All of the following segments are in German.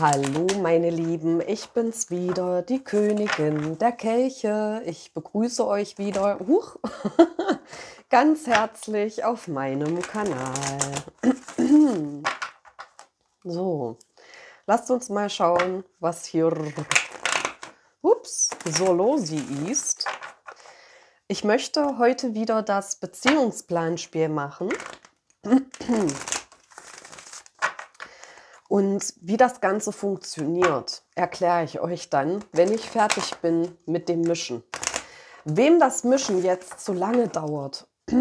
Hallo meine Lieben, ich bin's wieder, die Königin der Kelche. Ich begrüße euch wieder huch, ganz herzlich auf meinem Kanal. so, lasst uns mal schauen, was hier ups, so los ist. Ich möchte heute wieder das Beziehungsplanspiel machen. Und wie das Ganze funktioniert, erkläre ich euch dann, wenn ich fertig bin mit dem Mischen. Wem das Mischen jetzt zu lange dauert,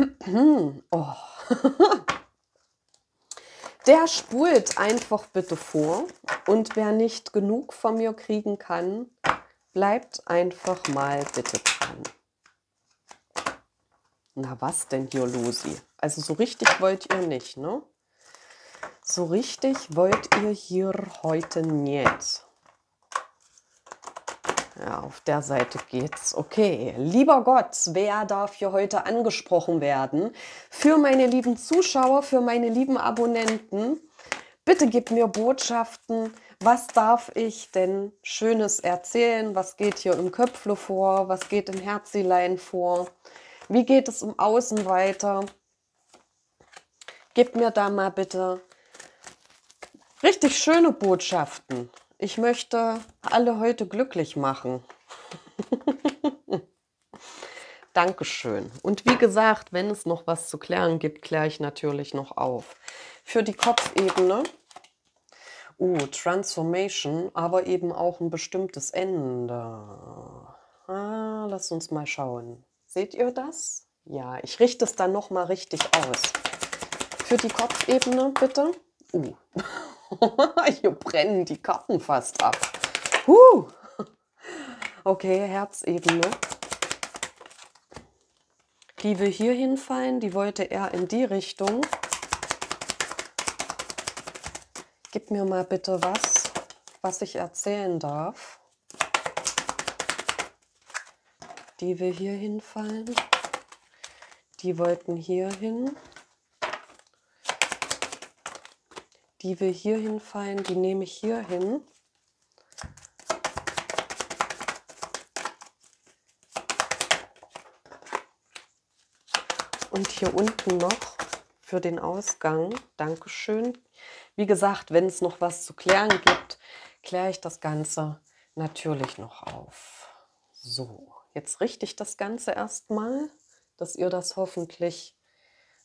oh. der spult einfach bitte vor. Und wer nicht genug von mir kriegen kann, bleibt einfach mal bitte dran. Na was denn hier, Lucy? Also so richtig wollt ihr nicht, ne? So richtig wollt ihr hier heute nicht. Ja, auf der Seite geht's. Okay, lieber Gott, wer darf hier heute angesprochen werden? Für meine lieben Zuschauer, für meine lieben Abonnenten, bitte gib mir Botschaften. Was darf ich denn Schönes erzählen? Was geht hier im Köpfle vor? Was geht im Herzilein vor? Wie geht es im Außen weiter? Gib mir da mal bitte Richtig schöne Botschaften. Ich möchte alle heute glücklich machen. Dankeschön. Und wie gesagt, wenn es noch was zu klären gibt, kläre ich natürlich noch auf. Für die Kopfebene, oh, Transformation, aber eben auch ein bestimmtes Ende. Ah, lass uns mal schauen. Seht ihr das? Ja, ich richte es dann nochmal richtig aus. Für die Kopfebene bitte. Uh. Hier brennen die Karten fast ab. Huh. Okay, Herzebene. Die will hier hinfallen, die wollte er in die Richtung. Gib mir mal bitte was, was ich erzählen darf. Die will hier hinfallen. Die wollten hier hin. Die wir hier hinfallen, die nehme ich hier hin. Und hier unten noch für den Ausgang. Dankeschön. Wie gesagt, wenn es noch was zu klären gibt, kläre ich das Ganze natürlich noch auf. So, jetzt richte ich das Ganze erstmal, dass ihr das hoffentlich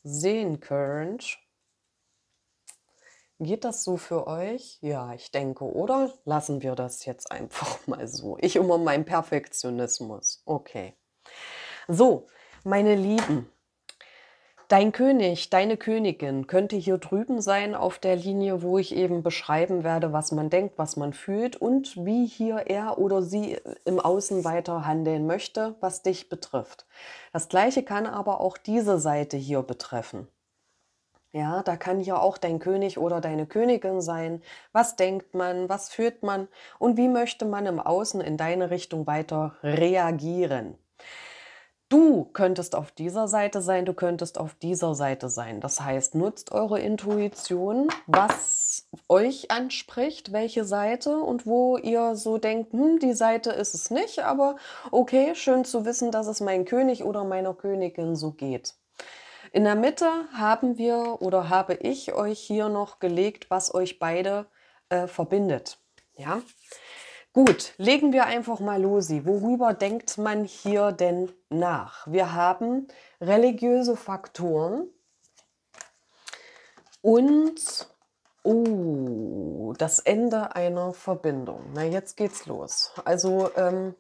sehen könnt. Geht das so für euch? Ja, ich denke, oder? Lassen wir das jetzt einfach mal so. Ich immer mein Perfektionismus. Okay. So, meine Lieben, dein König, deine Königin könnte hier drüben sein auf der Linie, wo ich eben beschreiben werde, was man denkt, was man fühlt und wie hier er oder sie im Außen weiter handeln möchte, was dich betrifft. Das gleiche kann aber auch diese Seite hier betreffen. Ja, da kann ja auch dein König oder deine Königin sein. Was denkt man, was führt man und wie möchte man im Außen in deine Richtung weiter reagieren? Du könntest auf dieser Seite sein, du könntest auf dieser Seite sein. Das heißt, nutzt eure Intuition, was euch anspricht, welche Seite und wo ihr so denkt, hm, die Seite ist es nicht, aber okay, schön zu wissen, dass es mein König oder meiner Königin so geht. In der Mitte haben wir oder habe ich euch hier noch gelegt, was euch beide äh, verbindet. Ja, gut, legen wir einfach mal los. Worüber denkt man hier denn nach? Wir haben religiöse Faktoren und oh, das Ende einer Verbindung. Na, jetzt geht's los. Also ähm,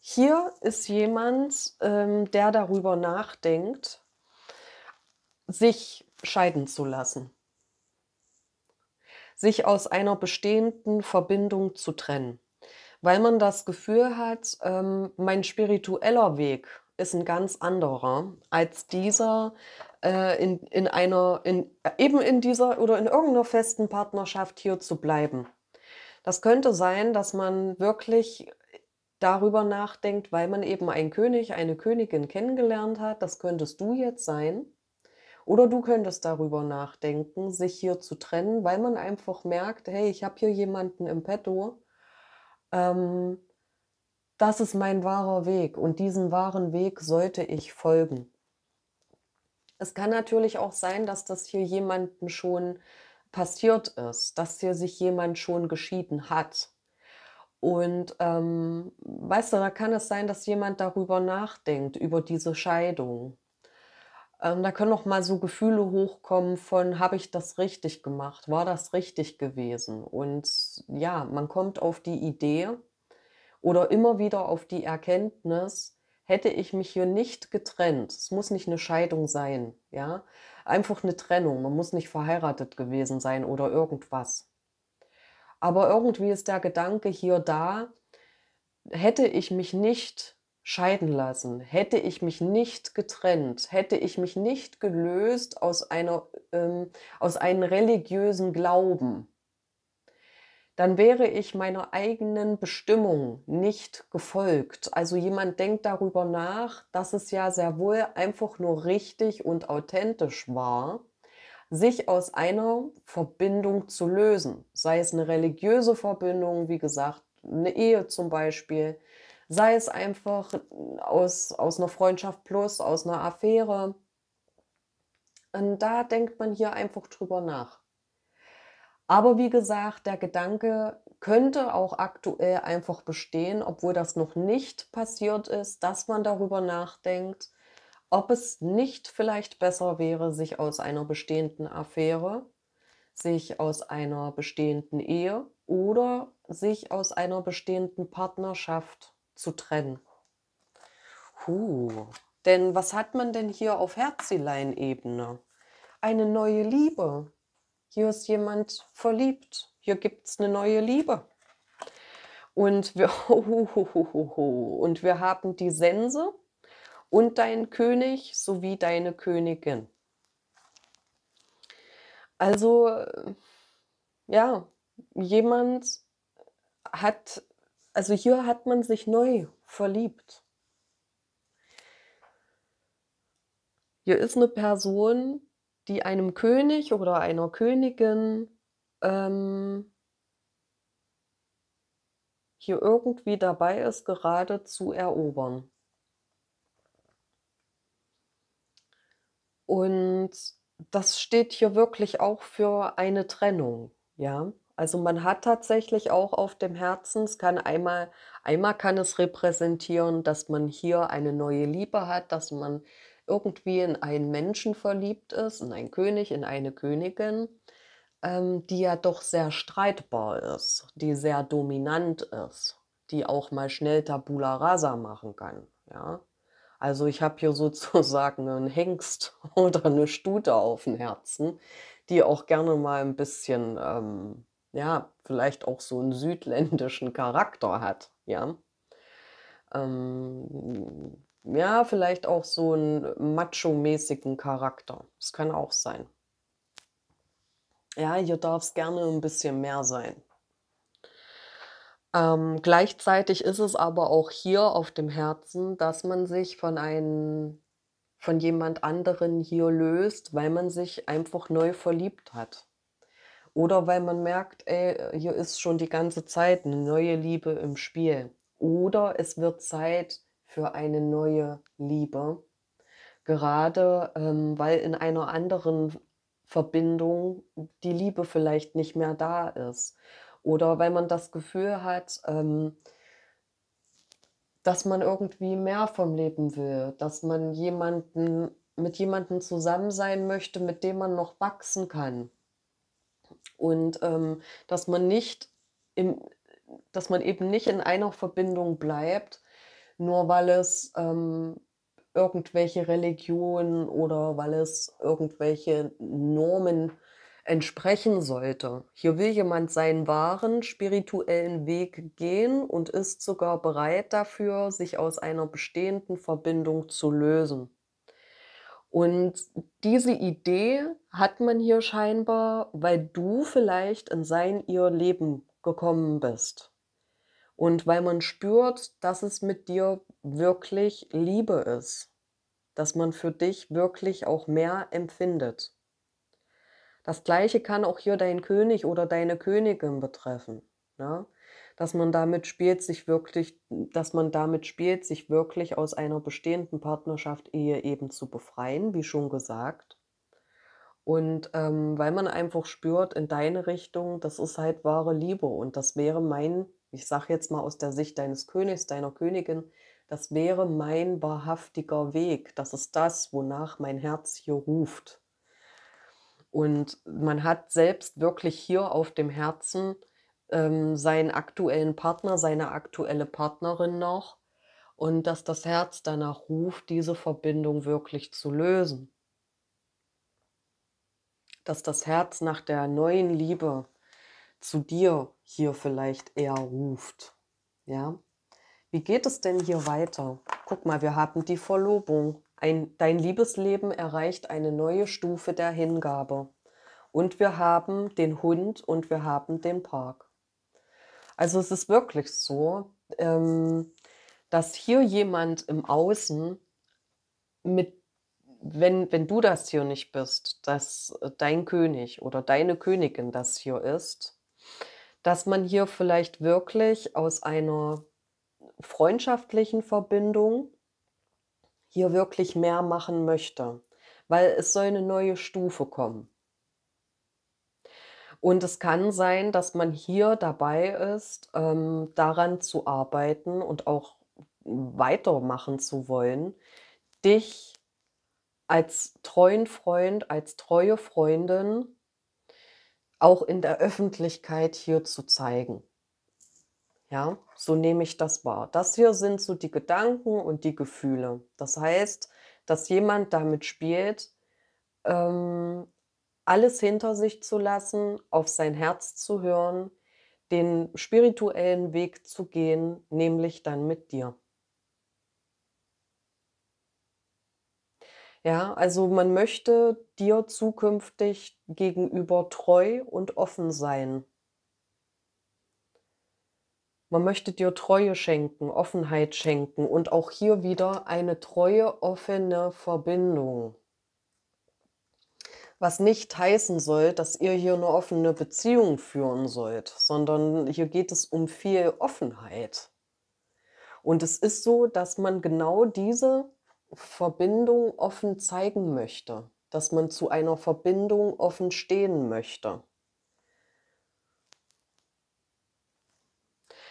hier ist jemand, ähm, der darüber nachdenkt, sich scheiden zu lassen, sich aus einer bestehenden Verbindung zu trennen, weil man das Gefühl hat, ähm, mein spiritueller Weg ist ein ganz anderer als dieser äh, in, in einer, in, äh, eben in dieser oder in irgendeiner festen Partnerschaft hier zu bleiben. Das könnte sein, dass man wirklich darüber nachdenkt, weil man eben einen König, eine Königin kennengelernt hat. Das könntest du jetzt sein oder du könntest darüber nachdenken, sich hier zu trennen, weil man einfach merkt, hey, ich habe hier jemanden im Petto. Ähm, das ist mein wahrer Weg und diesen wahren Weg sollte ich folgen. Es kann natürlich auch sein, dass das hier jemanden schon passiert ist, dass hier sich jemand schon geschieden hat. Und ähm, weißt du, da kann es sein, dass jemand darüber nachdenkt, über diese Scheidung. Ähm, da können noch mal so Gefühle hochkommen von, habe ich das richtig gemacht? War das richtig gewesen? Und ja, man kommt auf die Idee oder immer wieder auf die Erkenntnis, hätte ich mich hier nicht getrennt. Es muss nicht eine Scheidung sein, ja? Einfach eine Trennung. Man muss nicht verheiratet gewesen sein oder irgendwas. Aber irgendwie ist der Gedanke hier da, hätte ich mich nicht scheiden lassen, hätte ich mich nicht getrennt, hätte ich mich nicht gelöst aus, einer, ähm, aus einem religiösen Glauben, dann wäre ich meiner eigenen Bestimmung nicht gefolgt. Also jemand denkt darüber nach, dass es ja sehr wohl einfach nur richtig und authentisch war, sich aus einer Verbindung zu lösen, sei es eine religiöse Verbindung, wie gesagt, eine Ehe zum Beispiel, Sei es einfach aus, aus einer Freundschaft plus, aus einer Affäre. Und da denkt man hier einfach drüber nach. Aber wie gesagt, der Gedanke könnte auch aktuell einfach bestehen, obwohl das noch nicht passiert ist, dass man darüber nachdenkt, ob es nicht vielleicht besser wäre, sich aus einer bestehenden Affäre, sich aus einer bestehenden Ehe oder sich aus einer bestehenden Partnerschaft zu trennen. Huh. Denn was hat man denn hier auf Herzilein-Ebene? Eine neue Liebe. Hier ist jemand verliebt. Hier gibt es eine neue Liebe. Und wir, und wir haben die Sense und dein König sowie deine Königin. Also, ja, jemand hat also hier hat man sich neu verliebt. Hier ist eine Person, die einem König oder einer Königin ähm, hier irgendwie dabei ist, gerade zu erobern. Und das steht hier wirklich auch für eine Trennung, ja. Also man hat tatsächlich auch auf dem Herzen, es kann einmal, einmal kann es repräsentieren, dass man hier eine neue Liebe hat, dass man irgendwie in einen Menschen verliebt ist, in einen König, in eine Königin, ähm, die ja doch sehr streitbar ist, die sehr dominant ist, die auch mal schnell Tabula Rasa machen kann. Ja? Also ich habe hier sozusagen einen Hengst oder eine Stute auf dem Herzen, die auch gerne mal ein bisschen ähm, ja, vielleicht auch so einen südländischen Charakter hat, ja. Ähm, ja, vielleicht auch so einen macho-mäßigen Charakter. Das kann auch sein. Ja, hier darf es gerne ein bisschen mehr sein. Ähm, gleichzeitig ist es aber auch hier auf dem Herzen, dass man sich von einem, von jemand anderen hier löst, weil man sich einfach neu verliebt hat. Oder weil man merkt, ey, hier ist schon die ganze Zeit eine neue Liebe im Spiel. Oder es wird Zeit für eine neue Liebe. Gerade ähm, weil in einer anderen Verbindung die Liebe vielleicht nicht mehr da ist. Oder weil man das Gefühl hat, ähm, dass man irgendwie mehr vom Leben will, dass man jemanden mit jemandem zusammen sein möchte, mit dem man noch wachsen kann. Und ähm, dass man nicht im, dass man eben nicht in einer Verbindung bleibt, nur weil es ähm, irgendwelche Religionen oder weil es irgendwelche Normen entsprechen sollte. Hier will jemand seinen wahren spirituellen Weg gehen und ist sogar bereit dafür, sich aus einer bestehenden Verbindung zu lösen. Und diese Idee hat man hier scheinbar, weil du vielleicht in sein ihr Leben gekommen bist. Und weil man spürt, dass es mit dir wirklich Liebe ist. Dass man für dich wirklich auch mehr empfindet. Das gleiche kann auch hier dein König oder deine Königin betreffen. Ne? dass man damit spielt, sich wirklich, dass man damit spielt, sich wirklich aus einer bestehenden Partnerschaft Ehe eben zu befreien, wie schon gesagt. Und ähm, weil man einfach spürt, in deine Richtung, das ist halt wahre Liebe. Und das wäre mein, ich sage jetzt mal aus der Sicht deines Königs, deiner Königin, das wäre mein wahrhaftiger Weg. Das ist das, wonach mein Herz hier ruft. Und man hat selbst wirklich hier auf dem Herzen ähm, seinen aktuellen Partner, seine aktuelle Partnerin noch und dass das Herz danach ruft, diese Verbindung wirklich zu lösen. Dass das Herz nach der neuen Liebe zu dir hier vielleicht eher ruft. Ja? Wie geht es denn hier weiter? Guck mal, wir haben die Verlobung. Ein, dein Liebesleben erreicht eine neue Stufe der Hingabe. Und wir haben den Hund und wir haben den Park. Also es ist wirklich so, ähm, dass hier jemand im Außen mit wenn, wenn du das hier nicht bist, dass äh, dein König oder deine Königin das hier ist, dass man hier vielleicht wirklich aus einer freundschaftlichen Verbindung hier wirklich mehr machen möchte, weil es soll eine neue Stufe kommen. Und es kann sein, dass man hier dabei ist, ähm, daran zu arbeiten und auch weitermachen zu wollen, dich als treuen Freund, als treue Freundin auch in der Öffentlichkeit hier zu zeigen. Ja, so nehme ich das wahr. Das hier sind so die Gedanken und die Gefühle. Das heißt, dass jemand damit spielt, ähm, alles hinter sich zu lassen, auf sein Herz zu hören, den spirituellen Weg zu gehen, nämlich dann mit dir. Ja, also man möchte dir zukünftig gegenüber treu und offen sein. Man möchte dir Treue schenken, Offenheit schenken und auch hier wieder eine treue, offene Verbindung. Was nicht heißen soll, dass ihr hier eine offene Beziehung führen sollt, sondern hier geht es um viel Offenheit. Und es ist so, dass man genau diese Verbindung offen zeigen möchte, dass man zu einer Verbindung offen stehen möchte.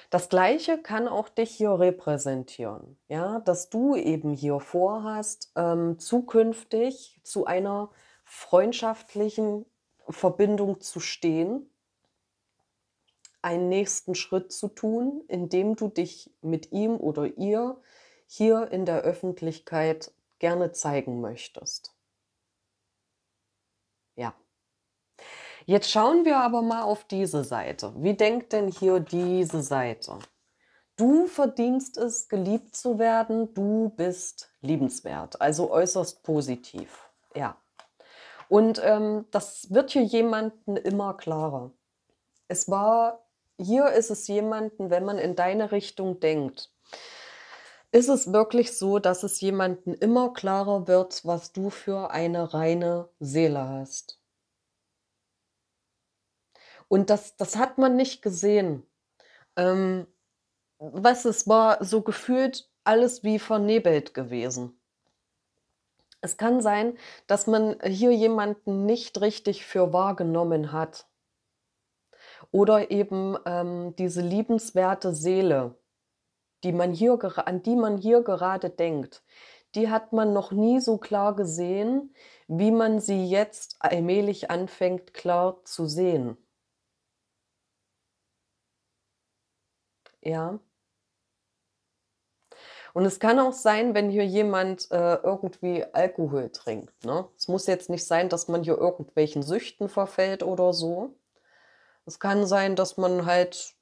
Das Gleiche kann auch dich hier repräsentieren, ja, dass du eben hier vorhast, ähm, zukünftig zu einer freundschaftlichen Verbindung zu stehen, einen nächsten Schritt zu tun, indem du dich mit ihm oder ihr hier in der Öffentlichkeit gerne zeigen möchtest. Ja. Jetzt schauen wir aber mal auf diese Seite. Wie denkt denn hier diese Seite? Du verdienst es, geliebt zu werden. Du bist liebenswert, also äußerst positiv. Ja. Und ähm, das wird hier jemanden immer klarer. Es war, hier ist es jemanden, wenn man in deine Richtung denkt, ist es wirklich so, dass es jemanden immer klarer wird, was du für eine reine Seele hast. Und das, das hat man nicht gesehen. Ähm, was es war, so gefühlt alles wie vernebelt gewesen. Es kann sein, dass man hier jemanden nicht richtig für wahrgenommen hat. Oder eben ähm, diese liebenswerte Seele, die man hier, an die man hier gerade denkt, die hat man noch nie so klar gesehen, wie man sie jetzt allmählich anfängt klar zu sehen. Ja. Und es kann auch sein, wenn hier jemand äh, irgendwie Alkohol trinkt. Ne? Es muss jetzt nicht sein, dass man hier irgendwelchen Süchten verfällt oder so. Es kann sein, dass man halt,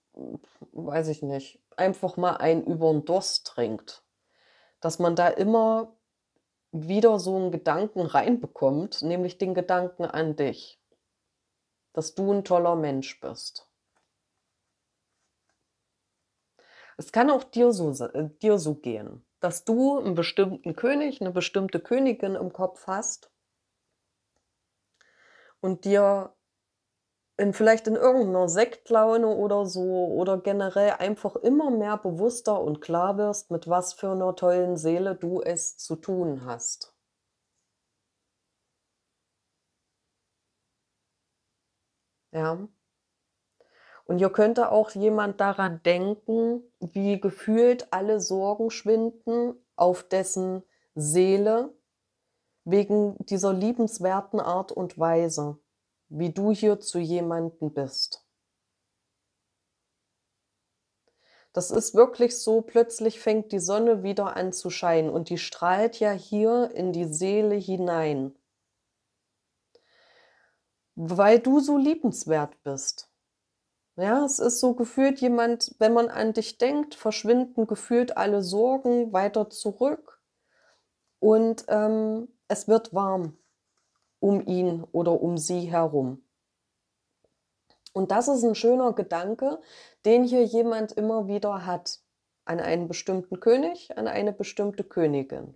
weiß ich nicht, einfach mal einen über den Durst trinkt. Dass man da immer wieder so einen Gedanken reinbekommt, nämlich den Gedanken an dich, dass du ein toller Mensch bist. Es kann auch dir so, äh, dir so gehen, dass du einen bestimmten König, eine bestimmte Königin im Kopf hast und dir in vielleicht in irgendeiner Sektlaune oder so oder generell einfach immer mehr bewusster und klar wirst, mit was für einer tollen Seele du es zu tun hast. Ja. Und ihr könnte auch jemand daran denken, wie gefühlt alle Sorgen schwinden auf dessen Seele wegen dieser liebenswerten Art und Weise, wie du hier zu jemanden bist. Das ist wirklich so, plötzlich fängt die Sonne wieder an zu scheinen und die strahlt ja hier in die Seele hinein, weil du so liebenswert bist. Ja, es ist so gefühlt jemand, wenn man an dich denkt, verschwinden gefühlt alle Sorgen weiter zurück und ähm, es wird warm um ihn oder um sie herum. Und das ist ein schöner Gedanke, den hier jemand immer wieder hat an einen bestimmten König, an eine bestimmte Königin.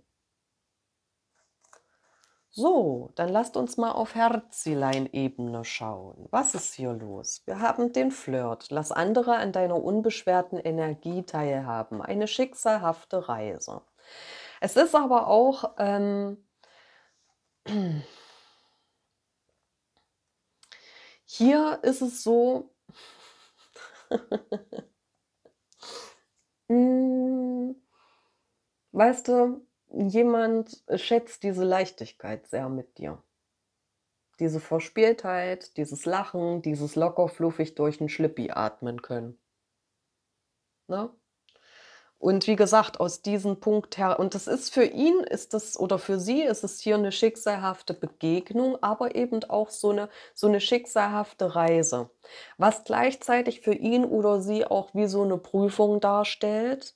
So, dann lasst uns mal auf Herzilein-Ebene schauen. Was ist hier los? Wir haben den Flirt. Lass andere an deiner unbeschwerten Energie teilhaben. Eine schicksalhafte Reise. Es ist aber auch ähm, hier ist es so. Mm, weißt du, jemand schätzt diese Leichtigkeit sehr mit dir. Diese Verspieltheit, dieses Lachen, dieses locker fluffig durch den Schlippi atmen können. Ne? Und wie gesagt, aus diesem Punkt her, und das ist für ihn, ist das, oder für sie ist es hier eine schicksalhafte Begegnung, aber eben auch so eine, so eine schicksalhafte Reise. Was gleichzeitig für ihn oder sie auch wie so eine Prüfung darstellt,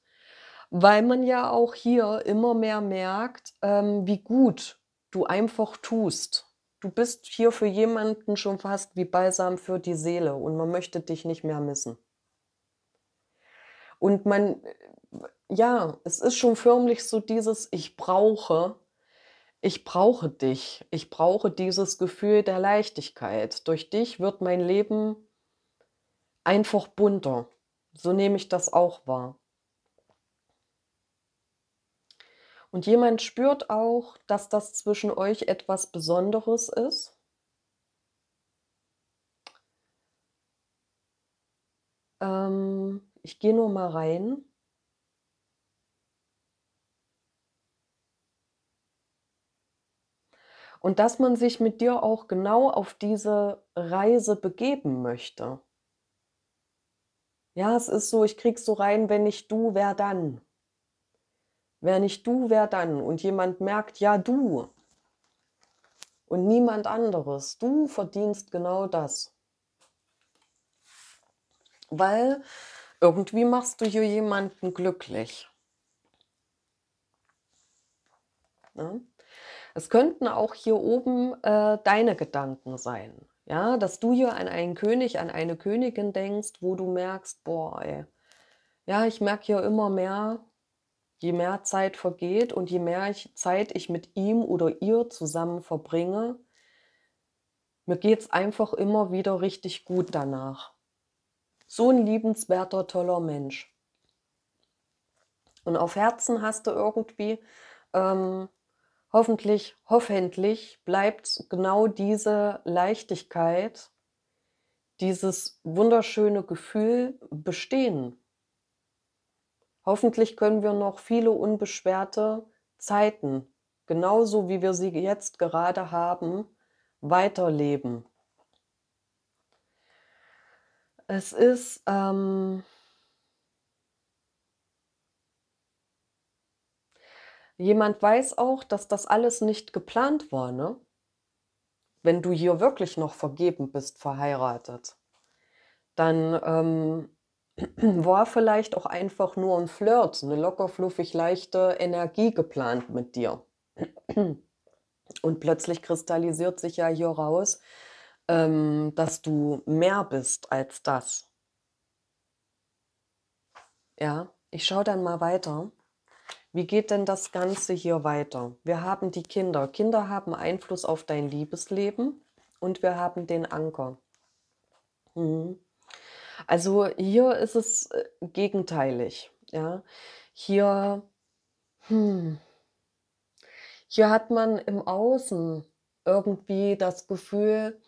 weil man ja auch hier immer mehr merkt, ähm, wie gut du einfach tust. Du bist hier für jemanden schon fast wie Balsam für die Seele und man möchte dich nicht mehr missen. Und man, äh, ja, es ist schon förmlich so dieses, ich brauche, ich brauche dich, ich brauche dieses Gefühl der Leichtigkeit. Durch dich wird mein Leben einfach bunter. So nehme ich das auch wahr. Und jemand spürt auch, dass das zwischen euch etwas Besonderes ist. Ähm, ich gehe nur mal rein. Und dass man sich mit dir auch genau auf diese Reise begeben möchte. Ja, es ist so, ich krieg's so rein, wenn nicht du, wer dann? Wer nicht du, wer dann? Und jemand merkt, ja, du. Und niemand anderes. Du verdienst genau das. Weil irgendwie machst du hier jemanden glücklich. Ja? Es könnten auch hier oben äh, deine Gedanken sein. Ja, dass du hier an einen König, an eine Königin denkst, wo du merkst, boah, ey, ja, ich merke hier immer mehr, Je mehr Zeit vergeht und je mehr ich, Zeit ich mit ihm oder ihr zusammen verbringe, mir geht es einfach immer wieder richtig gut danach. So ein liebenswerter, toller Mensch. Und auf Herzen hast du irgendwie, ähm, hoffentlich, hoffentlich bleibt genau diese Leichtigkeit, dieses wunderschöne Gefühl bestehen. Hoffentlich können wir noch viele unbeschwerte Zeiten, genauso wie wir sie jetzt gerade haben, weiterleben. Es ist ähm, jemand weiß auch, dass das alles nicht geplant war, ne? Wenn du hier wirklich noch vergeben bist, verheiratet, dann ähm, war vielleicht auch einfach nur ein Flirt, eine locker fluffig leichte Energie geplant mit dir. Und plötzlich kristallisiert sich ja hier raus, ähm, dass du mehr bist als das. Ja, ich schaue dann mal weiter. Wie geht denn das Ganze hier weiter? Wir haben die Kinder. Kinder haben Einfluss auf dein Liebesleben und wir haben den Anker. Mhm. Also hier ist es äh, gegenteilig. Ja? Hier, hm, hier hat man im Außen irgendwie das Gefühl,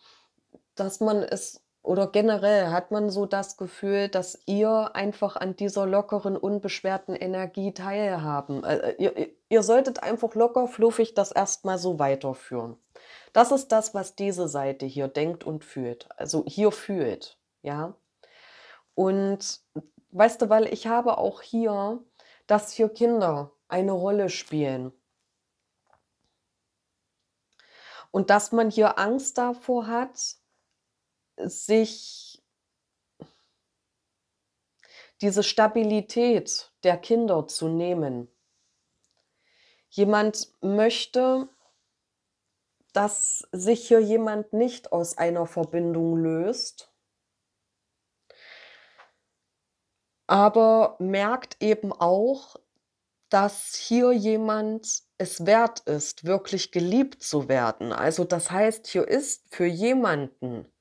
dass man es oder generell hat man so das Gefühl, dass ihr einfach an dieser lockeren, unbeschwerten Energie teilhaben. Also ihr, ihr, solltet einfach locker, fluffig das erstmal so weiterführen. Das ist das, was diese Seite hier denkt und fühlt. Also hier fühlt, ja. Und weißt du, weil ich habe auch hier, dass für Kinder eine Rolle spielen. Und dass man hier Angst davor hat, sich diese Stabilität der Kinder zu nehmen. Jemand möchte, dass sich hier jemand nicht aus einer Verbindung löst aber merkt eben auch, dass hier jemand es wert ist, wirklich geliebt zu werden. Also das heißt, hier ist für jemanden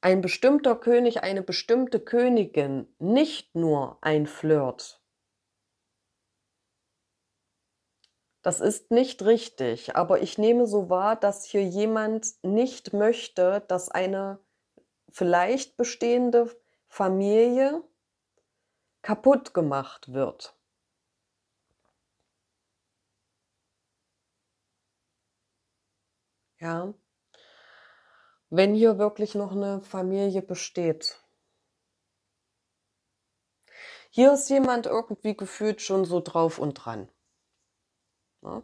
ein bestimmter König, eine bestimmte Königin nicht nur ein Flirt. Das ist nicht richtig, aber ich nehme so wahr, dass hier jemand nicht möchte, dass eine vielleicht bestehende Familie kaputt gemacht wird. Ja, wenn hier wirklich noch eine Familie besteht. Hier ist jemand irgendwie gefühlt schon so drauf und dran. Ja?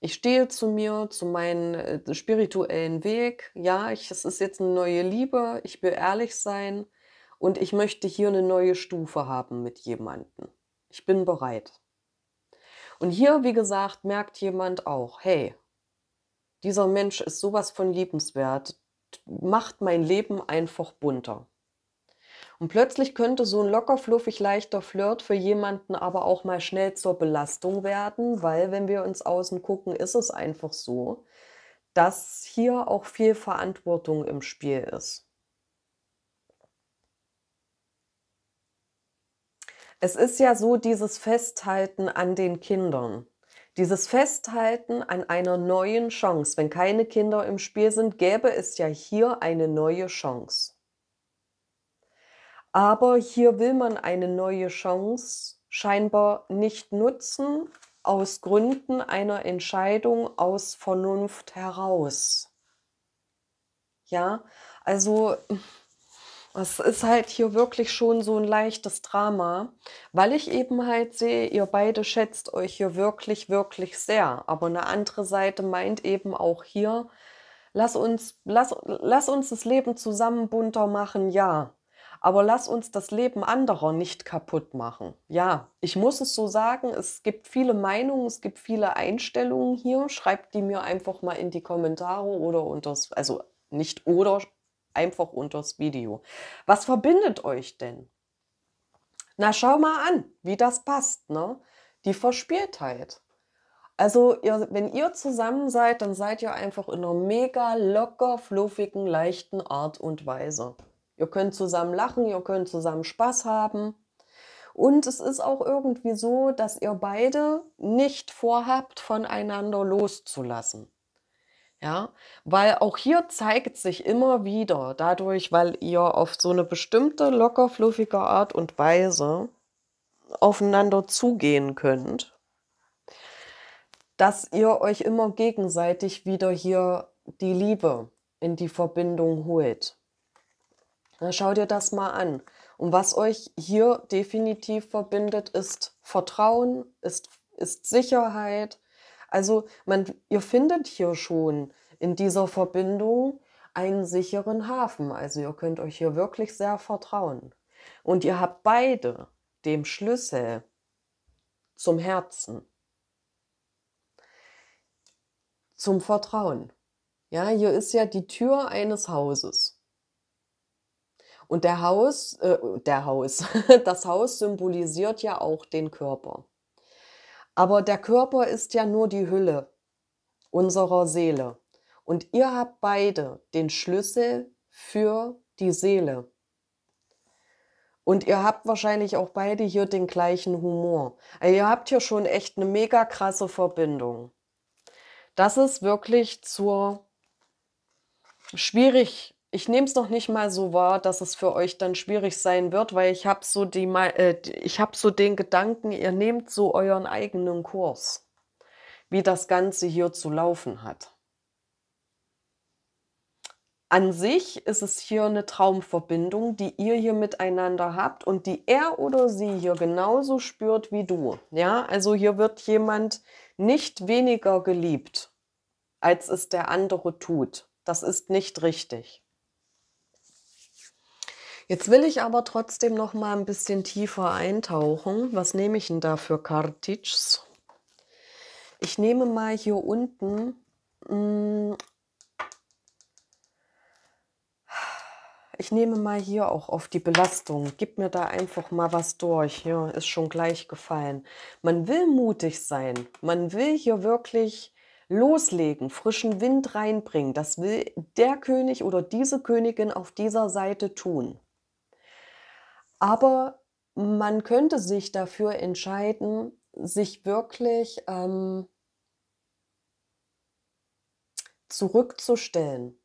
Ich stehe zu mir, zu meinem äh, spirituellen Weg. Ja, ich, es ist jetzt eine neue Liebe. Ich will ehrlich sein und ich möchte hier eine neue Stufe haben mit jemandem. Ich bin bereit. Und hier, wie gesagt, merkt jemand auch, hey, dieser Mensch ist sowas von liebenswert, macht mein Leben einfach bunter. Und plötzlich könnte so ein locker, fluffig, leichter Flirt für jemanden aber auch mal schnell zur Belastung werden, weil wenn wir uns außen gucken, ist es einfach so, dass hier auch viel Verantwortung im Spiel ist. Es ist ja so dieses Festhalten an den Kindern. Dieses Festhalten an einer neuen Chance. Wenn keine Kinder im Spiel sind, gäbe es ja hier eine neue Chance. Aber hier will man eine neue Chance scheinbar nicht nutzen, aus Gründen einer Entscheidung aus Vernunft heraus. Ja, also es ist halt hier wirklich schon so ein leichtes Drama, weil ich eben halt sehe, ihr beide schätzt euch hier wirklich, wirklich sehr. Aber eine andere Seite meint eben auch hier, lass uns, lass, lass uns das Leben zusammen bunter machen, ja. Aber lass uns das Leben anderer nicht kaputt machen. Ja, ich muss es so sagen, es gibt viele Meinungen, es gibt viele Einstellungen hier. Schreibt die mir einfach mal in die Kommentare oder unter, also nicht oder einfach unter das Video. Was verbindet euch denn? Na, schau mal an, wie das passt, ne? Die Verspieltheit. Also, ihr, wenn ihr zusammen seid, dann seid ihr einfach in einer mega locker, fluffigen, leichten Art und Weise. Ihr könnt zusammen lachen, ihr könnt zusammen Spaß haben. Und es ist auch irgendwie so, dass ihr beide nicht vorhabt, voneinander loszulassen. Ja, weil auch hier zeigt sich immer wieder dadurch, weil ihr auf so eine bestimmte locker fluffige Art und Weise aufeinander zugehen könnt, dass ihr euch immer gegenseitig wieder hier die Liebe in die Verbindung holt. Dann schaut ihr das mal an. Und was euch hier definitiv verbindet, ist Vertrauen, ist, ist Sicherheit, also man, ihr findet hier schon in dieser Verbindung einen sicheren Hafen. Also ihr könnt euch hier wirklich sehr vertrauen. Und ihr habt beide dem Schlüssel zum Herzen, zum Vertrauen. Ja, hier ist ja die Tür eines Hauses. Und der Haus, äh, der Haus, das Haus symbolisiert ja auch den Körper. Aber der Körper ist ja nur die Hülle unserer Seele. Und ihr habt beide den Schlüssel für die Seele. Und ihr habt wahrscheinlich auch beide hier den gleichen Humor. Also ihr habt hier schon echt eine mega krasse Verbindung. Das ist wirklich zur schwierig ich nehme es noch nicht mal so wahr, dass es für euch dann schwierig sein wird, weil ich habe so äh, ich so den Gedanken, ihr nehmt so euren eigenen Kurs, wie das Ganze hier zu laufen hat. An sich ist es hier eine Traumverbindung, die ihr hier miteinander habt und die er oder sie hier genauso spürt wie du. Ja, also hier wird jemand nicht weniger geliebt, als es der andere tut. Das ist nicht richtig. Jetzt will ich aber trotzdem noch mal ein bisschen tiefer eintauchen. Was nehme ich denn da für Kartics? Ich nehme mal hier unten mm, ich nehme mal hier auch auf die Belastung. Gib mir da einfach mal was durch. Ja, ist schon gleich gefallen. Man will mutig sein. Man will hier wirklich loslegen, frischen Wind reinbringen. Das will der König oder diese Königin auf dieser Seite tun. Aber man könnte sich dafür entscheiden, sich wirklich ähm, zurückzustellen,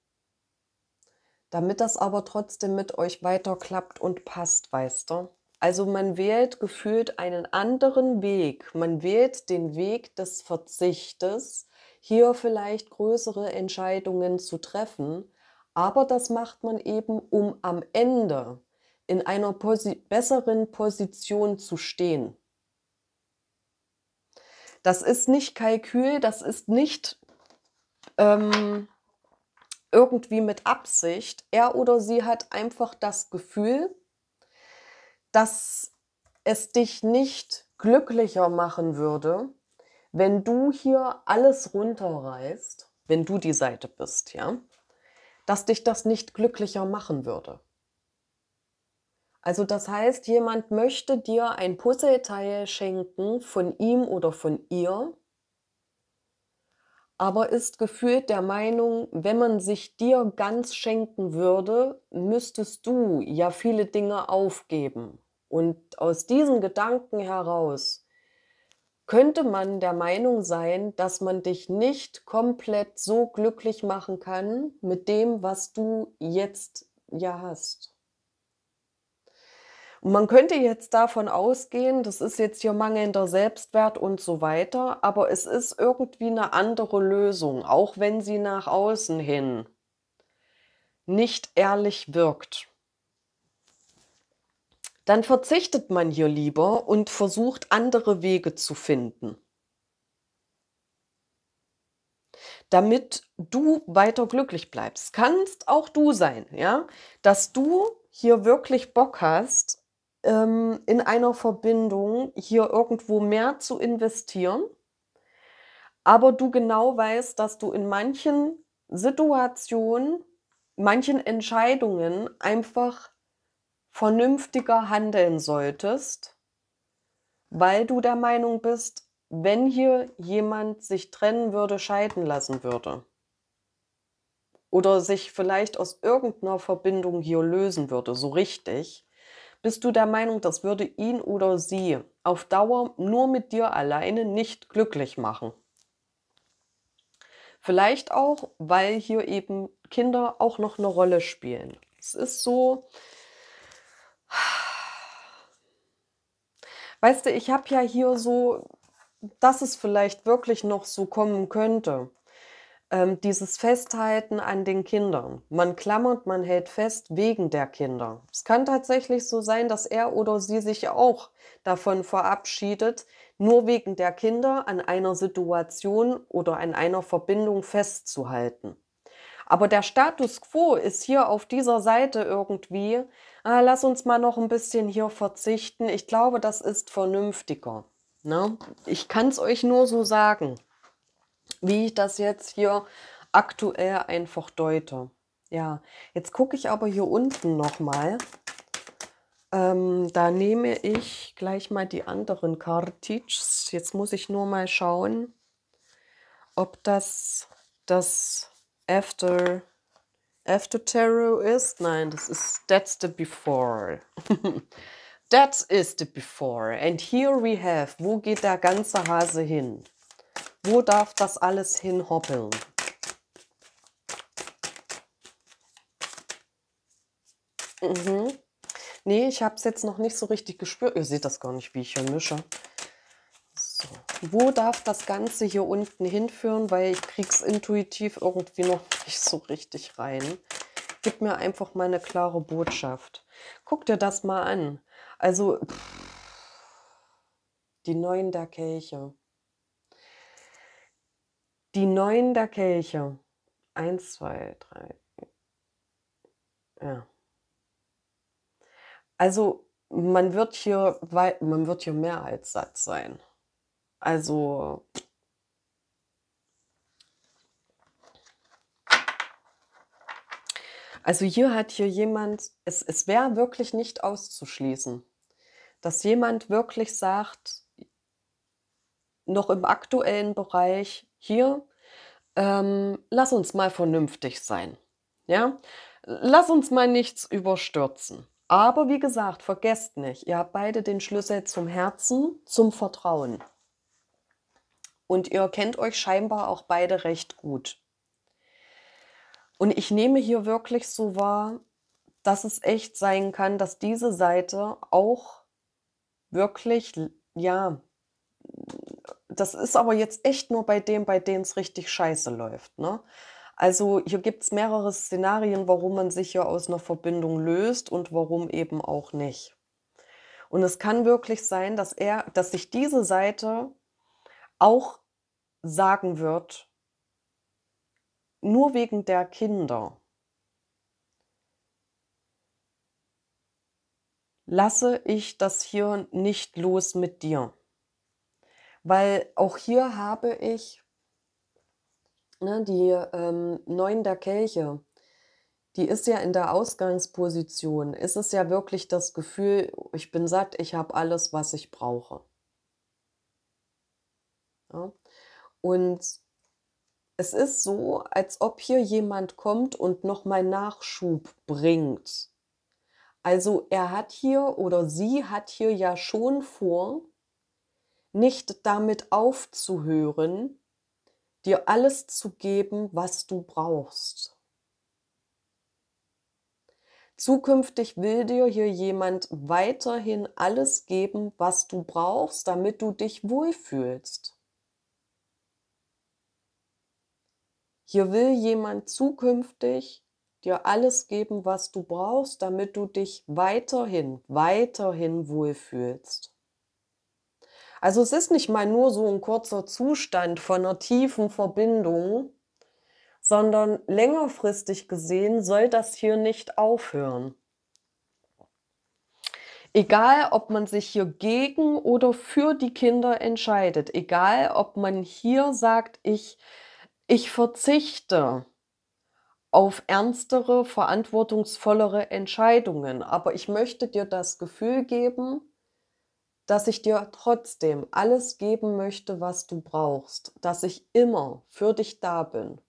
damit das aber trotzdem mit euch weiter klappt und passt, weißt du? Also man wählt gefühlt einen anderen Weg. Man wählt den Weg des Verzichtes, hier vielleicht größere Entscheidungen zu treffen. Aber das macht man eben, um am Ende in einer Posi besseren Position zu stehen. Das ist nicht Kalkül, das ist nicht ähm, irgendwie mit Absicht. Er oder sie hat einfach das Gefühl, dass es dich nicht glücklicher machen würde, wenn du hier alles runterreißt, wenn du die Seite bist, ja, dass dich das nicht glücklicher machen würde. Also das heißt, jemand möchte dir ein Puzzleteil schenken von ihm oder von ihr, aber ist gefühlt der Meinung, wenn man sich dir ganz schenken würde, müsstest du ja viele Dinge aufgeben. Und aus diesem Gedanken heraus könnte man der Meinung sein, dass man dich nicht komplett so glücklich machen kann mit dem, was du jetzt ja hast. Und man könnte jetzt davon ausgehen, das ist jetzt hier mangelnder Selbstwert und so weiter, aber es ist irgendwie eine andere Lösung, auch wenn sie nach außen hin nicht ehrlich wirkt. Dann verzichtet man hier lieber und versucht andere Wege zu finden, damit du weiter glücklich bleibst. Kannst auch du sein, ja, dass du hier wirklich Bock hast, ähm, in einer Verbindung hier irgendwo mehr zu investieren, aber du genau weißt, dass du in manchen Situationen, manchen Entscheidungen einfach vernünftiger handeln solltest, weil du der Meinung bist, wenn hier jemand sich trennen würde, scheiden lassen würde oder sich vielleicht aus irgendeiner Verbindung hier lösen würde, so richtig, bist du der Meinung, das würde ihn oder sie auf Dauer nur mit dir alleine nicht glücklich machen? Vielleicht auch, weil hier eben Kinder auch noch eine Rolle spielen. Es ist so, weißt du, ich habe ja hier so, dass es vielleicht wirklich noch so kommen könnte ähm, dieses Festhalten an den Kindern. Man klammert, man hält fest wegen der Kinder. Es kann tatsächlich so sein, dass er oder sie sich auch davon verabschiedet, nur wegen der Kinder an einer Situation oder an einer Verbindung festzuhalten. Aber der Status quo ist hier auf dieser Seite irgendwie, ah, lass uns mal noch ein bisschen hier verzichten. Ich glaube, das ist vernünftiger. Ne? Ich kann es euch nur so sagen wie ich das jetzt hier aktuell einfach deute. Ja, jetzt gucke ich aber hier unten nochmal. Ähm, da nehme ich gleich mal die anderen Kartitschs. Jetzt muss ich nur mal schauen, ob das das After, after Tarot ist. Nein, das ist That's the Before. that is the Before. And here we have, wo geht der ganze Hase hin? Wo darf das alles hinhoppeln? Mhm. Nee, ich habe es jetzt noch nicht so richtig gespürt. Ihr seht das gar nicht, wie ich hier mische. So. Wo darf das Ganze hier unten hinführen? Weil ich es intuitiv irgendwie noch nicht so richtig rein. Gib mir einfach mal eine klare Botschaft. Guck dir das mal an. Also, pff, die Neuen der Kelche. Die Neun der Kelche. Eins, zwei, drei. Ja. Also man wird hier man wird hier mehr als satt sein. Also Also hier hat hier jemand, es, es wäre wirklich nicht auszuschließen, dass jemand wirklich sagt, noch im aktuellen Bereich hier, ähm, lass uns mal vernünftig sein. Ja? Lass uns mal nichts überstürzen. Aber wie gesagt, vergesst nicht, ihr habt beide den Schlüssel zum Herzen, zum Vertrauen. Und ihr kennt euch scheinbar auch beide recht gut. Und ich nehme hier wirklich so wahr, dass es echt sein kann, dass diese Seite auch wirklich, ja, das ist aber jetzt echt nur bei dem, bei denen es richtig scheiße läuft. Ne? Also hier gibt es mehrere Szenarien, warum man sich hier aus einer Verbindung löst und warum eben auch nicht. Und es kann wirklich sein, dass er, dass sich diese Seite auch sagen wird, nur wegen der Kinder. Lasse ich das hier nicht los mit dir. Weil auch hier habe ich ne, die ähm, Neun der Kelche. Die ist ja in der Ausgangsposition. Ist es ja wirklich das Gefühl, ich bin satt, ich habe alles, was ich brauche. Ja. Und es ist so, als ob hier jemand kommt und nochmal Nachschub bringt. Also er hat hier oder sie hat hier ja schon vor, nicht damit aufzuhören, dir alles zu geben, was du brauchst. Zukünftig will dir hier jemand weiterhin alles geben, was du brauchst, damit du dich wohlfühlst. Hier will jemand zukünftig dir alles geben, was du brauchst, damit du dich weiterhin, weiterhin wohlfühlst. Also es ist nicht mal nur so ein kurzer Zustand von einer tiefen Verbindung, sondern längerfristig gesehen soll das hier nicht aufhören. Egal, ob man sich hier gegen oder für die Kinder entscheidet, egal, ob man hier sagt, ich, ich verzichte auf ernstere, verantwortungsvollere Entscheidungen, aber ich möchte dir das Gefühl geben, dass ich dir trotzdem alles geben möchte, was du brauchst, dass ich immer für dich da bin.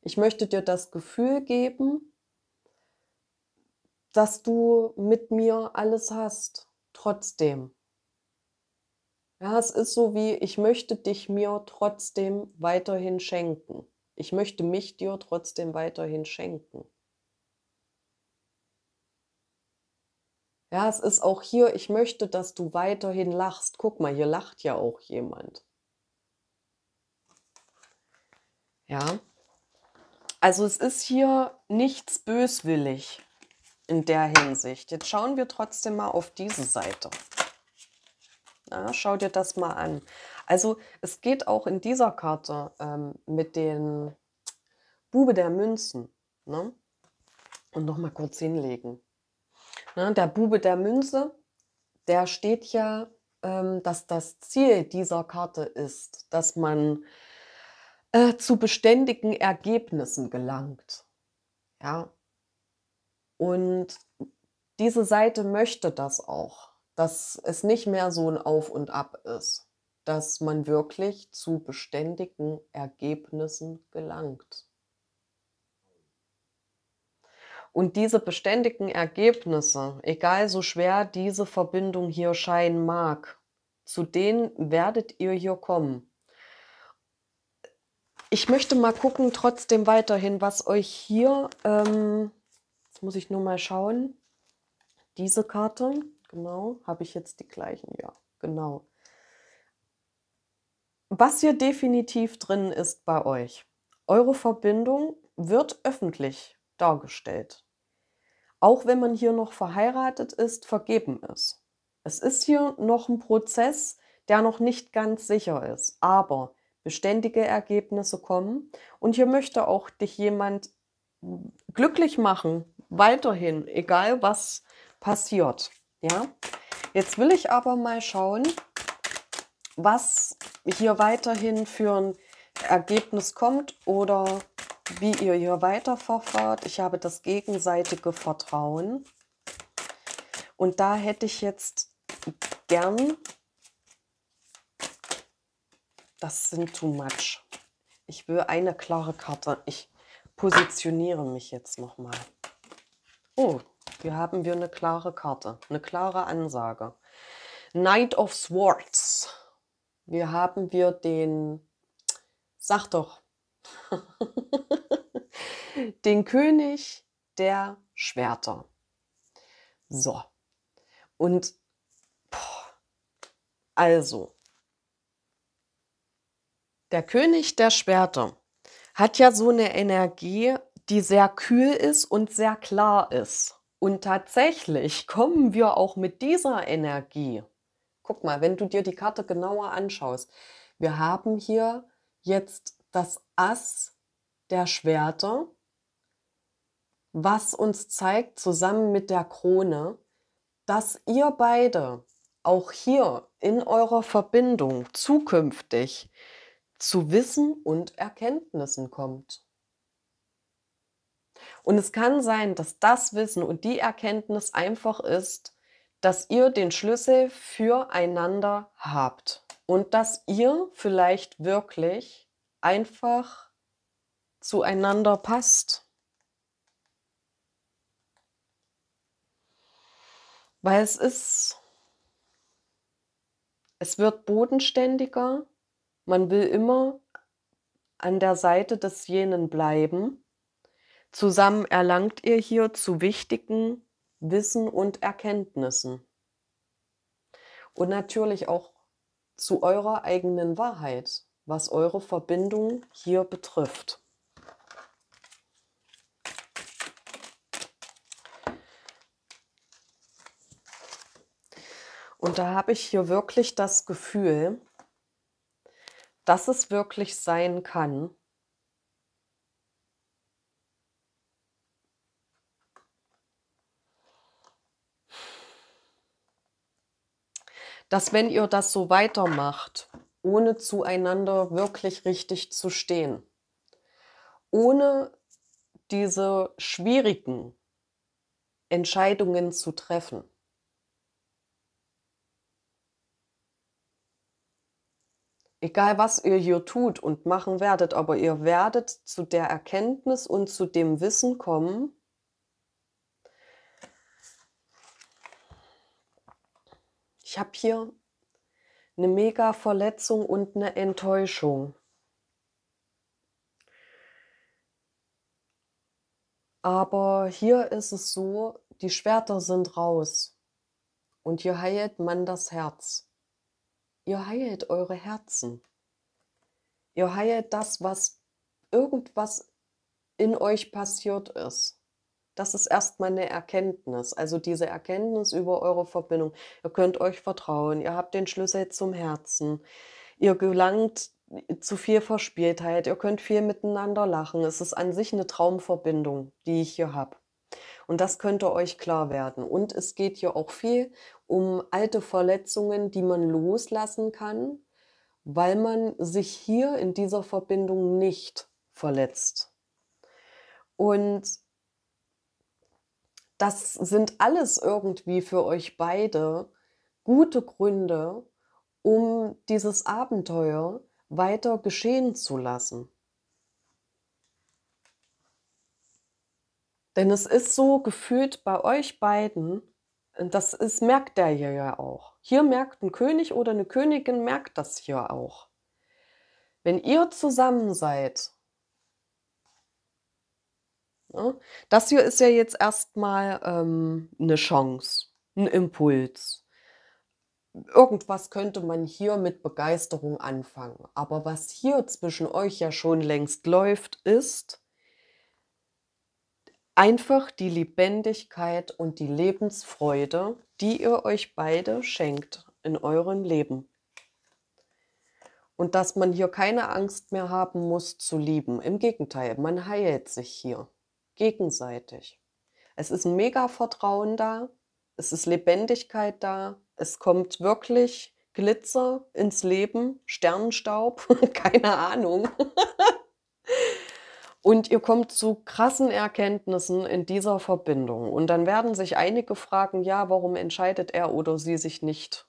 Ich möchte dir das Gefühl geben, dass du mit mir alles hast, trotzdem. Ja, es ist so wie, ich möchte dich mir trotzdem weiterhin schenken. Ich möchte mich dir trotzdem weiterhin schenken. Ja, es ist auch hier, ich möchte, dass du weiterhin lachst. Guck mal, hier lacht ja auch jemand. Ja, also es ist hier nichts böswillig in der Hinsicht. Jetzt schauen wir trotzdem mal auf diese Seite. Ja, schau dir das mal an. Also es geht auch in dieser Karte ähm, mit den Bube der Münzen. Ne? Und nochmal kurz hinlegen. Ne, der Bube der Münze, der steht ja, ähm, dass das Ziel dieser Karte ist, dass man äh, zu beständigen Ergebnissen gelangt. Ja. Und diese Seite möchte das auch, dass es nicht mehr so ein Auf und Ab ist, dass man wirklich zu beständigen Ergebnissen gelangt. Und diese beständigen Ergebnisse, egal so schwer diese Verbindung hier scheinen mag, zu denen werdet ihr hier kommen. Ich möchte mal gucken trotzdem weiterhin, was euch hier, ähm, jetzt muss ich nur mal schauen, diese Karte, genau, habe ich jetzt die gleichen, ja, genau. Was hier definitiv drin ist bei euch, eure Verbindung wird öffentlich dargestellt. Auch wenn man hier noch verheiratet ist, vergeben ist. Es ist hier noch ein Prozess, der noch nicht ganz sicher ist, aber beständige Ergebnisse kommen. Und hier möchte auch dich jemand glücklich machen, weiterhin, egal was passiert. Ja, jetzt will ich aber mal schauen, was hier weiterhin für ein Ergebnis kommt oder wie ihr hier weiterverfahrt. Ich habe das gegenseitige Vertrauen. Und da hätte ich jetzt gern, das sind too much. Ich will eine klare Karte. Ich positioniere mich jetzt nochmal. Oh, hier haben wir eine klare Karte, eine klare Ansage. Knight of Swords. Hier haben wir den, sag doch, den König der Schwerter. So. Und boah, also, der König der Schwerter hat ja so eine Energie, die sehr kühl ist und sehr klar ist. Und tatsächlich kommen wir auch mit dieser Energie. Guck mal, wenn du dir die Karte genauer anschaust, wir haben hier jetzt das Ass der Schwerter, was uns zeigt zusammen mit der Krone, dass ihr beide auch hier in eurer Verbindung zukünftig zu Wissen und Erkenntnissen kommt. Und es kann sein, dass das Wissen und die Erkenntnis einfach ist, dass ihr den Schlüssel füreinander habt und dass ihr vielleicht wirklich einfach zueinander passt. Weil es ist, es wird bodenständiger, man will immer an der Seite des jenen bleiben. Zusammen erlangt ihr hier zu wichtigen Wissen und Erkenntnissen. Und natürlich auch zu eurer eigenen Wahrheit was eure Verbindung hier betrifft. Und da habe ich hier wirklich das Gefühl, dass es wirklich sein kann, dass wenn ihr das so weitermacht, ohne zueinander wirklich richtig zu stehen. Ohne diese schwierigen Entscheidungen zu treffen. Egal was ihr hier tut und machen werdet, aber ihr werdet zu der Erkenntnis und zu dem Wissen kommen, ich habe hier eine mega Verletzung und eine Enttäuschung. Aber hier ist es so, die Schwerter sind raus. Und hier heilt man das Herz. Ihr heilt eure Herzen. Ihr heilt das, was irgendwas in euch passiert ist. Das ist erstmal eine Erkenntnis. Also diese Erkenntnis über eure Verbindung. Ihr könnt euch vertrauen. Ihr habt den Schlüssel zum Herzen. Ihr gelangt zu viel Verspieltheit. Ihr könnt viel miteinander lachen. Es ist an sich eine Traumverbindung, die ich hier habe. Und das könnte euch klar werden. Und es geht hier auch viel um alte Verletzungen, die man loslassen kann, weil man sich hier in dieser Verbindung nicht verletzt. Und das sind alles irgendwie für euch beide gute Gründe, um dieses Abenteuer weiter geschehen zu lassen. Denn es ist so gefühlt bei euch beiden, das ist, merkt der hier ja auch. Hier merkt ein König oder eine Königin, merkt das hier auch. Wenn ihr zusammen seid, Ne? Das hier ist ja jetzt erstmal ähm, eine Chance, ein Impuls. Irgendwas könnte man hier mit Begeisterung anfangen. Aber was hier zwischen euch ja schon längst läuft, ist einfach die Lebendigkeit und die Lebensfreude, die ihr euch beide schenkt in eurem Leben und dass man hier keine Angst mehr haben muss zu lieben. Im Gegenteil, man heilt sich hier gegenseitig. Es ist ein Mega-Vertrauen da, es ist Lebendigkeit da, es kommt wirklich Glitzer ins Leben, Sternenstaub, keine Ahnung. Und ihr kommt zu krassen Erkenntnissen in dieser Verbindung. Und dann werden sich einige fragen, ja, warum entscheidet er oder sie sich nicht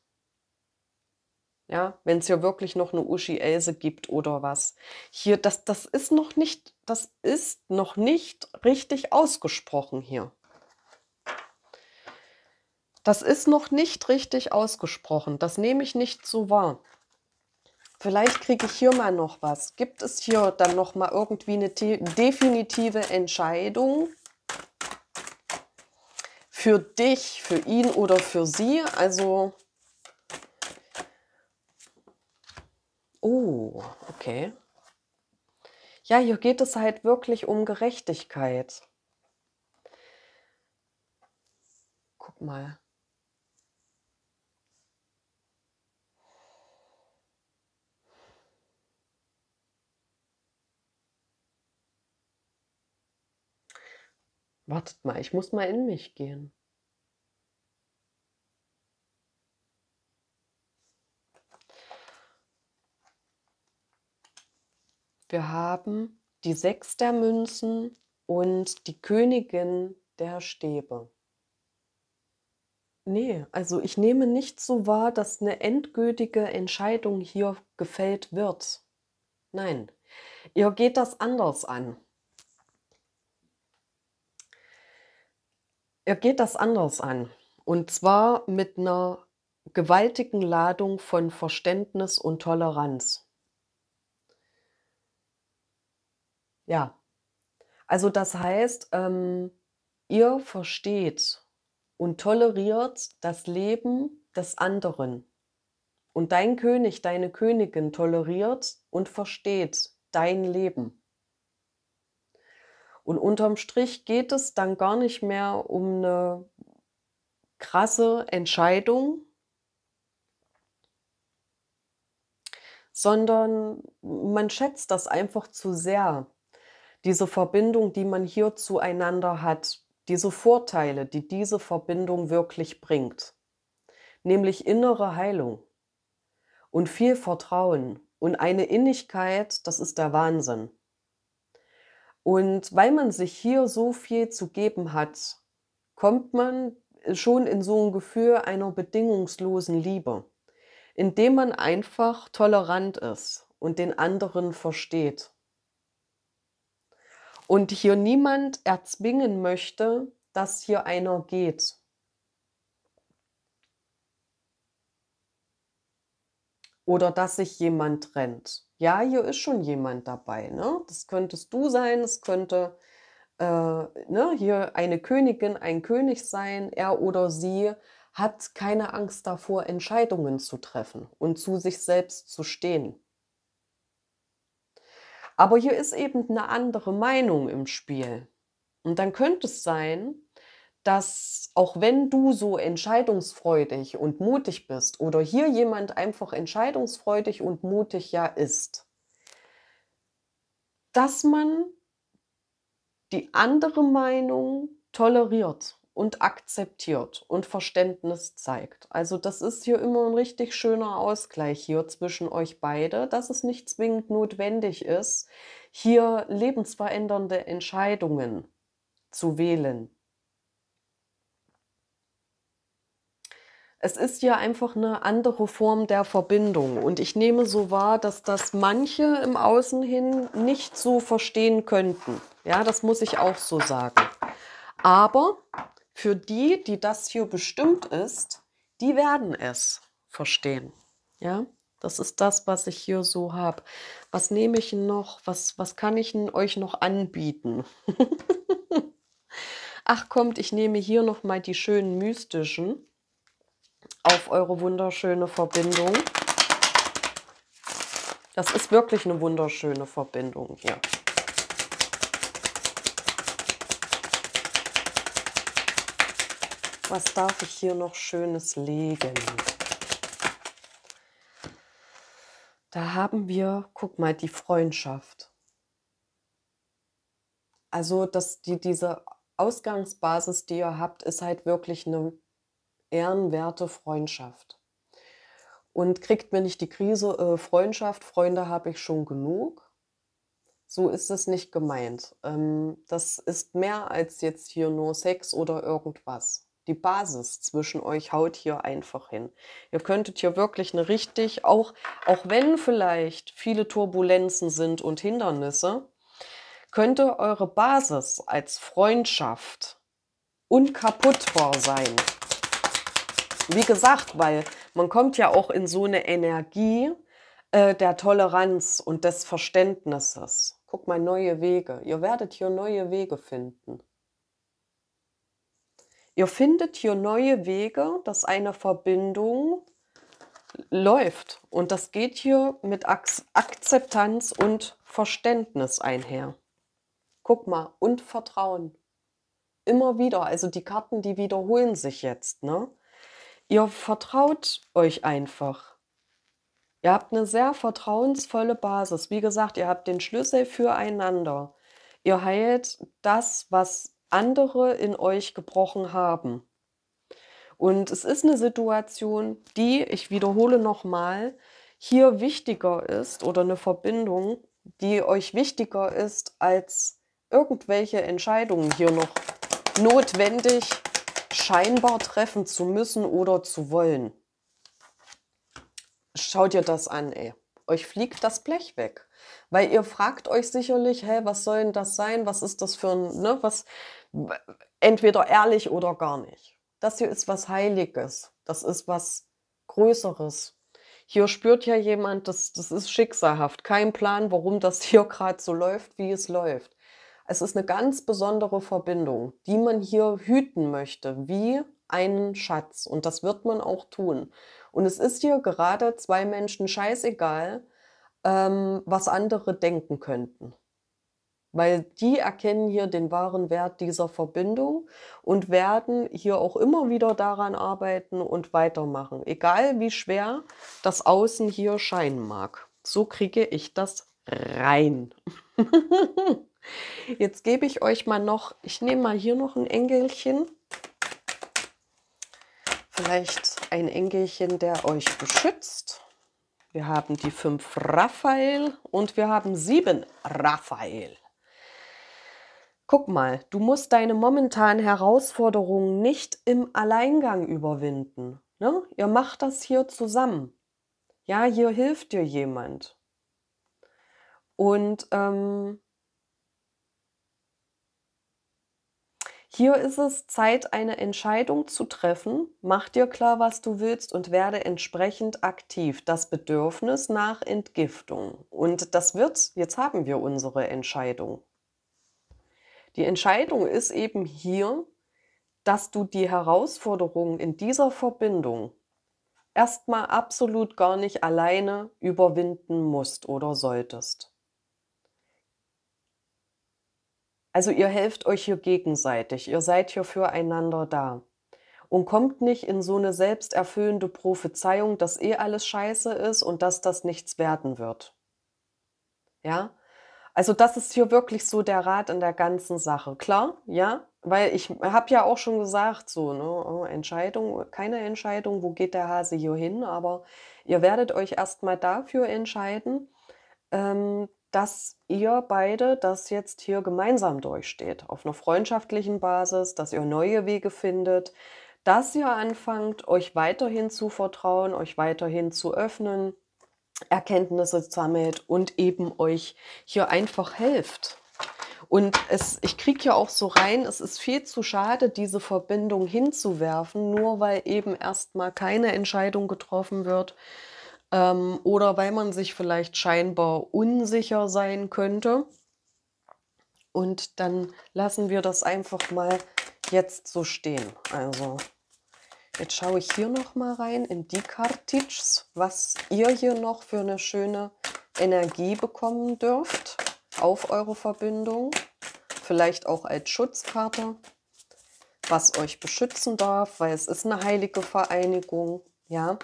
ja, wenn es ja wirklich noch eine Uschi Else gibt oder was. Hier, das, das ist noch nicht, das ist noch nicht richtig ausgesprochen hier. Das ist noch nicht richtig ausgesprochen. Das nehme ich nicht so wahr. Vielleicht kriege ich hier mal noch was. Gibt es hier dann noch mal irgendwie eine definitive Entscheidung für dich, für ihn oder für sie? Also Oh, okay. Ja, hier geht es halt wirklich um Gerechtigkeit. Guck mal. Wartet mal, ich muss mal in mich gehen. Wir haben die Sechs der Münzen und die Königin der Stäbe. Nee, also ich nehme nicht so wahr, dass eine endgültige Entscheidung hier gefällt wird. Nein, ihr geht das anders an. Ihr geht das anders an. Und zwar mit einer gewaltigen Ladung von Verständnis und Toleranz. Ja. Also das heißt, ähm, ihr versteht und toleriert das Leben des anderen. Und dein König, deine Königin toleriert und versteht dein Leben. Und unterm Strich geht es dann gar nicht mehr um eine krasse Entscheidung, sondern man schätzt das einfach zu sehr, diese Verbindung, die man hier zueinander hat, diese Vorteile, die diese Verbindung wirklich bringt, nämlich innere Heilung und viel Vertrauen und eine Innigkeit, das ist der Wahnsinn. Und weil man sich hier so viel zu geben hat, kommt man schon in so ein Gefühl einer bedingungslosen Liebe, indem man einfach tolerant ist und den anderen versteht und hier niemand erzwingen möchte, dass hier einer geht. Oder dass sich jemand trennt. Ja, hier ist schon jemand dabei. Ne? Das könntest du sein, es könnte äh, ne, hier eine Königin, ein König sein. Er oder sie hat keine Angst davor, Entscheidungen zu treffen und zu sich selbst zu stehen. Aber hier ist eben eine andere Meinung im Spiel. Und dann könnte es sein, dass auch wenn du so entscheidungsfreudig und mutig bist oder hier jemand einfach entscheidungsfreudig und mutig ja ist, dass man die andere Meinung toleriert und akzeptiert und Verständnis zeigt. Also das ist hier immer ein richtig schöner Ausgleich hier zwischen euch beide, dass es nicht zwingend notwendig ist, hier lebensverändernde Entscheidungen zu wählen. Es ist ja einfach eine andere Form der Verbindung. Und ich nehme so wahr, dass das manche im Außen hin nicht so verstehen könnten. Ja, das muss ich auch so sagen. Aber für die, die das hier bestimmt ist, die werden es verstehen. Ja, das ist das, was ich hier so habe. Was nehme ich noch? Was, was kann ich euch noch anbieten? Ach kommt, ich nehme hier noch mal die schönen mystischen auf eure wunderschöne Verbindung. Das ist wirklich eine wunderschöne Verbindung hier. Was darf ich hier noch Schönes legen? Da haben wir, guck mal, die Freundschaft. Also, dass die, diese Ausgangsbasis, die ihr habt, ist halt wirklich eine ehrenwerte Freundschaft. Und kriegt mir nicht die Krise, äh, Freundschaft, Freunde habe ich schon genug. So ist es nicht gemeint. Ähm, das ist mehr als jetzt hier nur Sex oder irgendwas die Basis zwischen euch haut hier einfach hin. Ihr könntet hier wirklich eine richtig, auch, auch wenn vielleicht viele Turbulenzen sind und Hindernisse, könnte eure Basis als Freundschaft unkaputtbar sein. Wie gesagt, weil man kommt ja auch in so eine Energie äh, der Toleranz und des Verständnisses. Guck mal, neue Wege. Ihr werdet hier neue Wege finden. Ihr findet hier neue Wege, dass eine Verbindung läuft. Und das geht hier mit Akzeptanz und Verständnis einher. Guck mal, und Vertrauen. Immer wieder, also die Karten, die wiederholen sich jetzt. Ne? Ihr vertraut euch einfach. Ihr habt eine sehr vertrauensvolle Basis. Wie gesagt, ihr habt den Schlüssel füreinander. Ihr heilt das, was andere in euch gebrochen haben. Und es ist eine Situation, die, ich wiederhole nochmal, hier wichtiger ist oder eine Verbindung, die euch wichtiger ist als irgendwelche Entscheidungen hier noch notwendig scheinbar treffen zu müssen oder zu wollen. Schaut ihr das an, ey. Euch fliegt das Blech weg. Weil ihr fragt euch sicherlich, hey, was soll denn das sein? Was ist das für ein, ne, was, entweder ehrlich oder gar nicht. Das hier ist was Heiliges. Das ist was Größeres. Hier spürt ja jemand, das, das ist schicksalhaft. Kein Plan, warum das hier gerade so läuft, wie es läuft. Es ist eine ganz besondere Verbindung, die man hier hüten möchte, wie einen Schatz. Und das wird man auch tun. Und es ist hier gerade zwei Menschen scheißegal, ähm, was andere denken könnten weil die erkennen hier den wahren Wert dieser Verbindung und werden hier auch immer wieder daran arbeiten und weitermachen, egal wie schwer das Außen hier scheinen mag. So kriege ich das rein. Jetzt gebe ich euch mal noch, ich nehme mal hier noch ein Engelchen. Vielleicht ein Engelchen, der euch beschützt. Wir haben die fünf Raphael und wir haben sieben Raphael. Guck mal, du musst deine momentanen Herausforderungen nicht im Alleingang überwinden. Ne? Ihr macht das hier zusammen. Ja, hier hilft dir jemand. Und ähm, hier ist es Zeit, eine Entscheidung zu treffen. Mach dir klar, was du willst und werde entsprechend aktiv. Das Bedürfnis nach Entgiftung. Und das wird, jetzt haben wir unsere Entscheidung. Die Entscheidung ist eben hier, dass du die Herausforderungen in dieser Verbindung erstmal absolut gar nicht alleine überwinden musst oder solltest. Also ihr helft euch hier gegenseitig, ihr seid hier füreinander da. Und kommt nicht in so eine selbsterfüllende Prophezeiung, dass eh alles scheiße ist und dass das nichts werden wird. Ja, also das ist hier wirklich so der Rat in der ganzen Sache. Klar, ja, weil ich habe ja auch schon gesagt, so, ne, oh, Entscheidung, keine Entscheidung, wo geht der Hase hier hin, aber ihr werdet euch erstmal dafür entscheiden, ähm, dass ihr beide das jetzt hier gemeinsam durchsteht, auf einer freundschaftlichen Basis, dass ihr neue Wege findet, dass ihr anfangt, euch weiterhin zu vertrauen, euch weiterhin zu öffnen, Erkenntnisse sammelt und eben euch hier einfach helft. Und es, ich kriege ja auch so rein, es ist viel zu schade, diese Verbindung hinzuwerfen, nur weil eben erstmal keine Entscheidung getroffen wird ähm, oder weil man sich vielleicht scheinbar unsicher sein könnte. Und dann lassen wir das einfach mal jetzt so stehen. Also Jetzt schaue ich hier noch mal rein in die Kartitschs, was ihr hier noch für eine schöne Energie bekommen dürft auf eure Verbindung. Vielleicht auch als Schutzkarte, was euch beschützen darf, weil es ist eine heilige Vereinigung. Ja,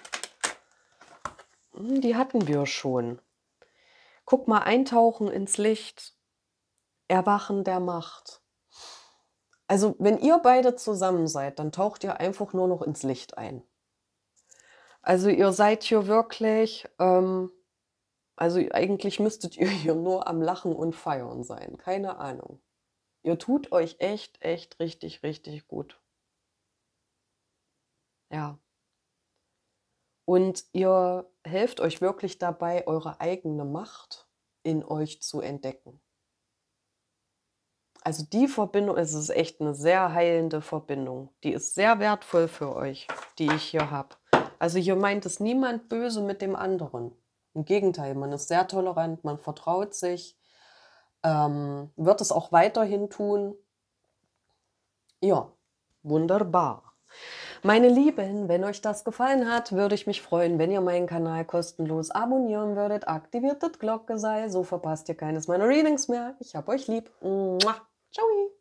hm, die hatten wir schon. Guck mal, eintauchen ins Licht, erwachen der Macht. Also wenn ihr beide zusammen seid, dann taucht ihr einfach nur noch ins Licht ein. Also ihr seid hier wirklich, ähm, also eigentlich müsstet ihr hier nur am Lachen und Feiern sein. Keine Ahnung. Ihr tut euch echt, echt, richtig, richtig gut. Ja. Und ihr helft euch wirklich dabei, eure eigene Macht in euch zu entdecken also die Verbindung, es ist echt eine sehr heilende Verbindung. Die ist sehr wertvoll für euch, die ich hier habe. Also hier meint es niemand böse mit dem anderen. Im Gegenteil, man ist sehr tolerant, man vertraut sich, ähm, wird es auch weiterhin tun. Ja, wunderbar. Meine Lieben, wenn euch das gefallen hat, würde ich mich freuen, wenn ihr meinen Kanal kostenlos abonnieren würdet. Aktiviert das Glocke sei, so verpasst ihr keines meiner Readings mehr. Ich hab euch lieb. Mua. Ciao!